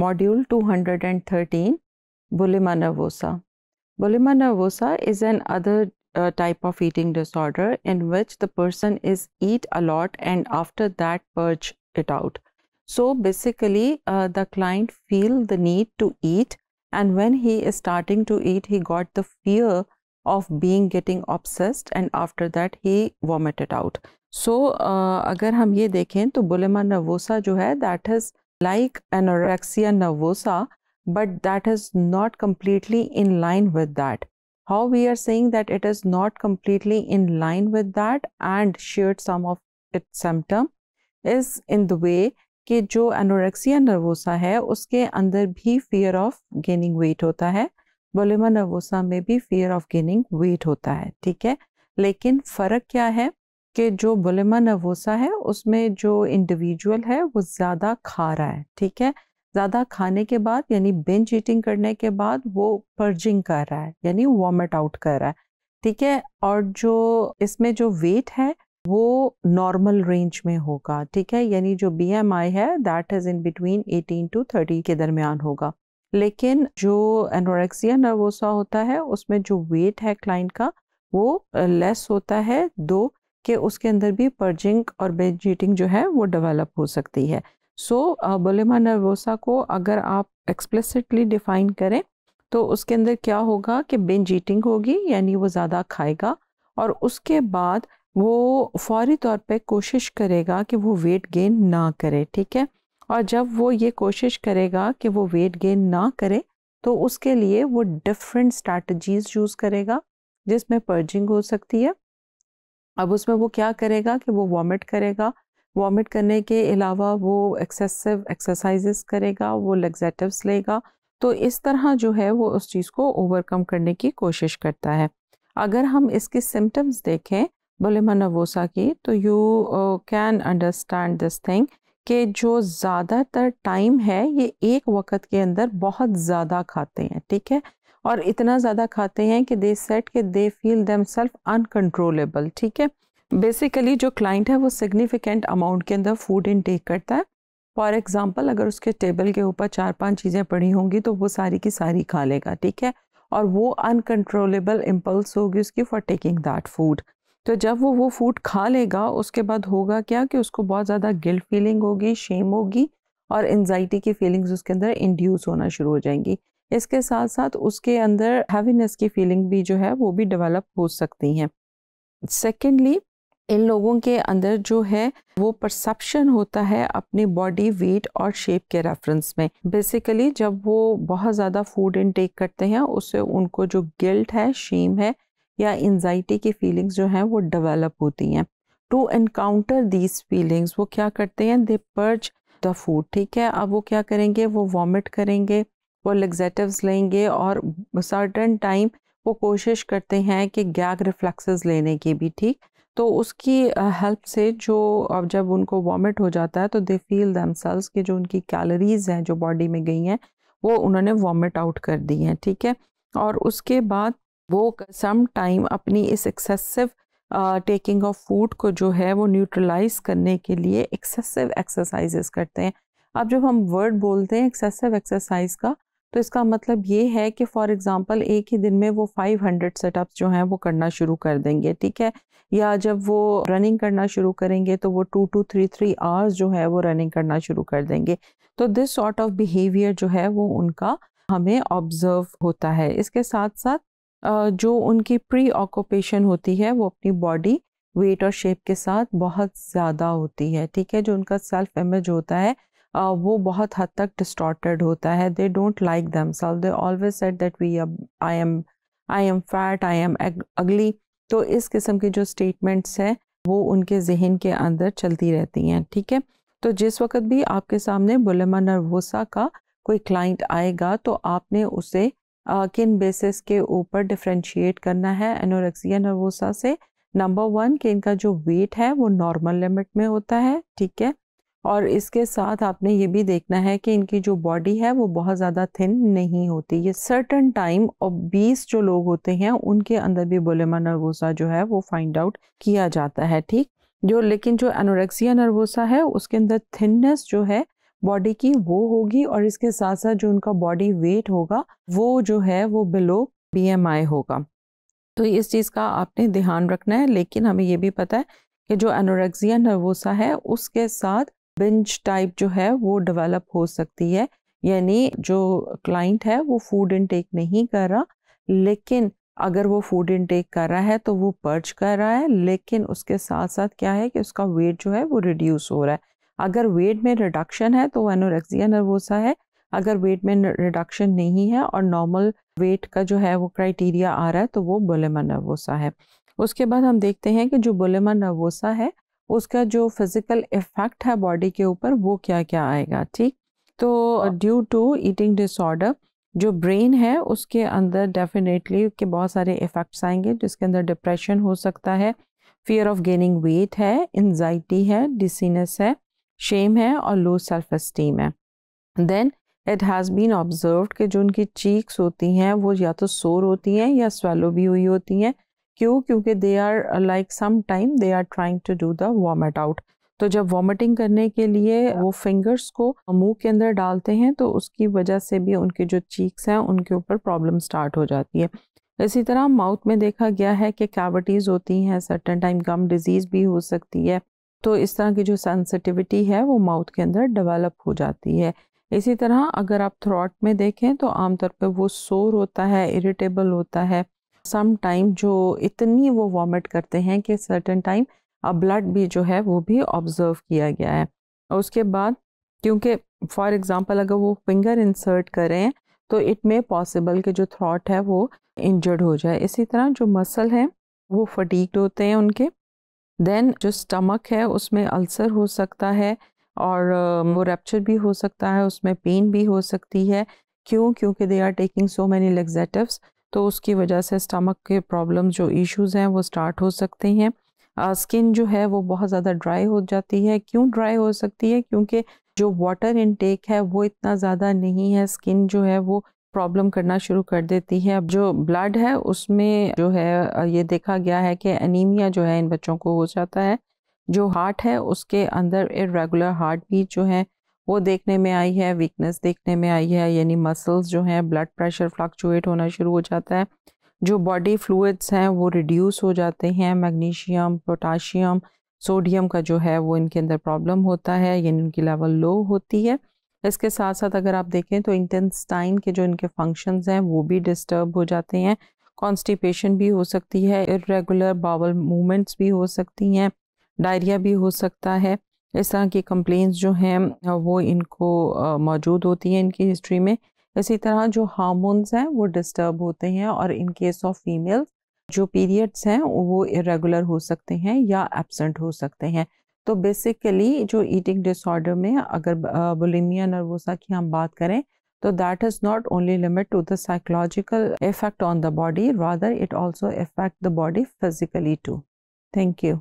Module 213 bulimia nervosa bulimia nervosa is an other type of eating disorder in which the person is eat a lot and after that purge it out so basically the client feel the need to eat and when he is starting to eat he got the fear of being getting obsessed and after that he vomit it out so अगर हम ये देखें तो bulimia nervosa जो है that is like anorexia nervosa, but that is not completely in line with that. How we are saying that it is not completely in line with that and shared some of its symptom is in the way कि जो anorexia nervosa है उसके अंदर भी fear of gaining wait होता है बोलेमा nervosa में भी फियर ऑफ गेनिंग वेट होता है ठीक है लेकिन फ़र्क क्या है कि जो बुलमा नवोसा है उसमें जो इंडिविजुअल है वो ज़्यादा खा रहा है ठीक है ज़्यादा खाने के बाद यानी बेंच ईटिंग करने के बाद वो पर्जिंग कर रहा है यानी वॉमिट आउट कर रहा है ठीक है और जो इसमें जो वेट है वो नॉर्मल रेंज में होगा ठीक है यानी जो बी एम आई है that is in between 18 to 30 के दरमियान होगा लेकिन जो एनोरेक्सिया नर्वोसा होता है उसमें जो वेट है क्लाइंट का वो लेस होता है दो कि उसके अंदर भी पर्जिंग और बेज ईटिंग जो है वो डेवलप हो सकती है सो so, बोलेमा नर्वोसा को अगर आप एक्सप्लिसिटली डिफाइन करें तो उसके अंदर क्या होगा कि बेंज ईटिंग होगी यानी वो ज़्यादा खाएगा और उसके बाद वो फौरी तौर पे कोशिश करेगा कि वो वेट गेन ना करे ठीक है और जब वो ये कोशिश करेगा कि वो वेट गेन ना करे तो उसके लिए वो डिफरेंट स्ट्रेटजीज़ यूज़ करेगा जिसमें पर्जिंग हो सकती है अब उसमें वो क्या करेगा कि वो वॉमिट करेगा वॉमिट करने के अलावा वो एक्सेसिव एक्सरसाइजेस करेगा वो लग्जेटिव्स लेगा तो इस तरह जो है वो उस चीज़ को ओवरकम करने की कोशिश करता है अगर हम इसके सिम्टम्स देखें बुलिमा नवोसा की तो you can understand this thing कि जो ज़्यादातर टाइम है ये एक वक्त के अंदर बहुत ज़्यादा खाते हैं ठीक है और इतना ज़्यादा खाते हैं कि दे सेट के they feel themselves uncontrollable ठीक है बेसिकली जो क्लाइंट है वो सिग्निफिकेंट अमाउंट के अंदर फूड इनटेक करता है फॉर एग्ज़ाम्पल अगर उसके टेबल के ऊपर चार पांच चीज़ें पड़ी होंगी तो वो सारी की सारी खा लेगा ठीक है और वो अनकंट्रोलेबल इम्पल्स होगी उसकी फॉर टेकिंग दैट फूड तो जब वो वो फूड खा लेगा उसके बाद होगा क्या कि उसको बहुत ज़्यादा गिल्ट फीलिंग होगी शेम होगी और एनजाइटी की फीलिंग्स उसके अंदर इंड्यूस होना शुरू हो जाएंगी इसके साथ साथ उसके अंदर हैवीनेस की फीलिंग भी जो है वो भी डेवलप हो सकती हैं सेकेंडली इन लोगों के अंदर जो है वो परसेप्शन होता है अपनी बॉडी वेट और शेप के रेफरेंस में बेसिकली जब वो बहुत ज़्यादा फूड इनटेक करते हैं उससे उनको जो गिल्ट है शेम है या एनजाइटी की फीलिंग्स जो हैं वो डेवलप होती हैं टू इनकाउंटर दीज फीलिंग्स वो क्या करते हैं दे पर्च द फूड ठीक है अब वो क्या करेंगे वो वॉमिट करेंगे वो लग्जेटिव्स लेंगे और सर्टन टाइम वो कोशिश करते हैं कि गैग रिफ्लैक्स लेने की भी ठीक तो उसकी हेल्प से जो अब जब उनको वॉमिट हो जाता है तो दे फील सेल्स कि जो उनकी कैलोरीज हैं जो बॉडी में गई हैं वो उन्होंने वॉमिट आउट कर दी हैं ठीक है और उसके बाद वो सम टाइम अपनी इस एक्सेसिव टेकिंग ऑफ फूड को जो है वो न्यूट्रलाइज करने के लिए एक्सेसिव एक्सरसाइजेस करते हैं अब जब हम वर्ड बोलते हैं एक्सेसिव एक्सरसाइज का तो इसका मतलब ये है कि फॉर एग्ज़ाम्पल एक ही दिन में वो 500 सेटअप्स जो हैं वो करना शुरू कर देंगे ठीक है या जब वो रनिंग करना शुरू करेंगे तो वो two two three three hours जो है वो रनिंग करना शुरू कर देंगे तो दिस सॉर्ट ऑफ बिहेवियर जो है वो उनका हमें ऑब्ज़र्व होता है इसके साथ साथ जो उनकी प्री ऑक्यूपेशन होती है वो अपनी बॉडी वेट और शेप के साथ बहुत ज़्यादा होती है ठीक है जो उनका सेल्फ इमेज होता है वो बहुत हद तक डिस्टॉर्टेड होता है दे don't like themselves they always said that we I am I am fat I am ugly तो इस किस्म की जो स्टेटमेंट्स हैं वो उनके जहन के अंदर चलती रहती हैं ठीक है तो जिस वक्त भी आपके सामने बुलमा नर्वोसा का कोई क्लाइंट आएगा तो आपने उसे आ, किन बेसिस के ऊपर डिफ्रेंशिएट करना है एनोरेक्सिया नर्वोसा से नंबर वन कि इनका जो वेट है वो नॉर्मल लिमिट में होता है ठीक है और इसके साथ आपने ये भी देखना है कि इनकी जो बॉडी है वो बहुत ज़्यादा थिन नहीं होती ये सर्टन टाइम और बीस जो लोग होते हैं उनके अंदर भी बोलेमा नर्वोसा जो है वो फाइंड आउट किया जाता है ठीक जो लेकिन जो एनोरेक्सिया नर्वोसा है उसके अंदर थिननेस जो है बॉडी की वो होगी और इसके साथ साथ जो उनका बॉडी वेट होगा वो जो है वो बिलो बीएमआई होगा तो इस चीज़ का आपने ध्यान रखना है लेकिन हमें ये भी पता है कि जो एनोरेक्सिया नर्वोसा है उसके साथ बिंज टाइप जो है वो डेवलप हो सकती है यानी जो क्लाइंट है वो फूड इनटेक नहीं कर रहा लेकिन अगर वो फूड इनटेक कर रहा है तो वो पर्च कर रहा है लेकिन उसके साथ साथ क्या है कि उसका वेट जो है वो रिड्यूस हो रहा है अगर वेट में रिडक्शन है तो एनोरेक्सिया नर्वोसा है अगर वेट में रिडक्शन नहीं है और नॉर्मल वेट का जो है वो क्राइटेरिया आ रहा है तो वो बोलेमा नर्वोसा है उसके बाद हम देखते हैं कि जो बोलेमा नर्वोसा है उसका जो फिज़िकल इफ़ेक्ट है बॉडी के ऊपर वो क्या क्या आएगा ठीक तो ड्यू टू ईटिंग डिसऑर्डर जो ब्रेन है उसके अंदर डेफिनेटली के बहुत सारे इफ़ेक्ट्स आएंगे जिसके अंदर डिप्रेशन हो सकता है फियर ऑफ गेनिंग वेट है एनजाइटी है डिसीनेस है शेम है और लो सेल्फ इस्टीम है then it has been observe कि जो उनकी चीक्स होती हैं वो या तो सोर होती हैं या स्वेलो भी हुई होती हैं क्यों क्योंकि they are like some time they are trying to do the vomit out तो जब वॉमिटिंग करने के लिए वो फिंगर्स को मुंह के अंदर डालते हैं तो उसकी वजह से भी उनके जो चीक्स हैं उनके ऊपर प्रॉब्लम स्टार्ट हो जाती है इसी तरह माउथ में देखा गया है कि कैविटीज़ होती हैं सर्टन टाइम गम डिजीज़ भी हो सकती है तो इस तरह की जो सेंसिटिविटी है वो माउथ के अंदर डेवलप हो जाती है इसी तरह अगर आप थ्रॉट में देखें तो आमतौर पर वो सोर होता है इरिटेबल होता है सम टाइम जो इतनी वो वॉमिट करते हैं कि सर्टन टाइम अब ब्लड भी जो है वो भी ऑब्ज़र्व किया गया है और उसके बाद क्योंकि फॉर एग्ज़ाम्पल अगर वो फिंगर इंसर्ट करें तो इट मे पॉसिबल कि जो थ्रॉट है वो इंजर्ड हो जाए इसी तरह जो मसल हैं वो फटीकड होते हैं उनके देन जो स्टमक है उसमें अल्सर हो सकता है और वो रैप्चर भी हो सकता है उसमें पेन भी हो सकती है क्यों क्योंकि they are taking so many laxatives तो उसकी वजह से स्टमक के प्रॉब्लम जो इश्यूज़ हैं वो स्टार्ट हो सकते हैं स्किन uh, जो है वो बहुत ज़्यादा ड्राई हो जाती है क्यों ड्राई हो सकती है क्योंकि जो वाटर इनटेक है वो इतना ज़्यादा नहीं है स्किन जो है वो प्रॉब्लम करना शुरू कर देती है अब जो ब्लड है उसमें जो है uh, ये देखा गया है कि एनीमिया जो है इन बच्चों को हो जाता है जो हार्ट है उसके अंदर इरेगुलर हार्ट बीट जो है वो देखने में आई है वीकनेस देखने में आई है यानी मसल्स जो हैं ब्लड प्रेशर फ्लक्चुएट होना शुरू हो जाता है जो बॉडी फ्लूड्स हैं वो रिड्यूस हो जाते हैं मैग्नीशियम पोटाशियम सोडियम का जो है वो इनके अंदर प्रॉब्लम होता है यानी उनकी लेवल लो होती है इसके साथ साथ अगर आप देखें तो इंटेस्टाइन के जो इनके फंक्शंस हैं वो भी डिस्टर्ब हो जाते हैं कॉन्स्टिपेशन भी हो सकती है इरेगुलर बावल मूवमेंट्स भी हो सकती हैं डायरिया भी हो सकता है इस तरह की कंप्लेंट्स जो हैं वो इनको मौजूद होती हैं इनकी हिस्ट्री में इसी तरह जो हार्मोन्स हैं वो डिस्टर्ब होते हैं और इन केस ऑफ फीमेल्स जो पीरियड्स हैं वो इरेगुलर हो सकते हैं या एबसेंट हो सकते हैं तो बेसिकली जो ईटिंग डिसऑर्डर में अगर बुलिमिया नर्वोसा की हम बात करें तो that is not only limit to the psychological effect on the body rather it also effect the body physically too thank you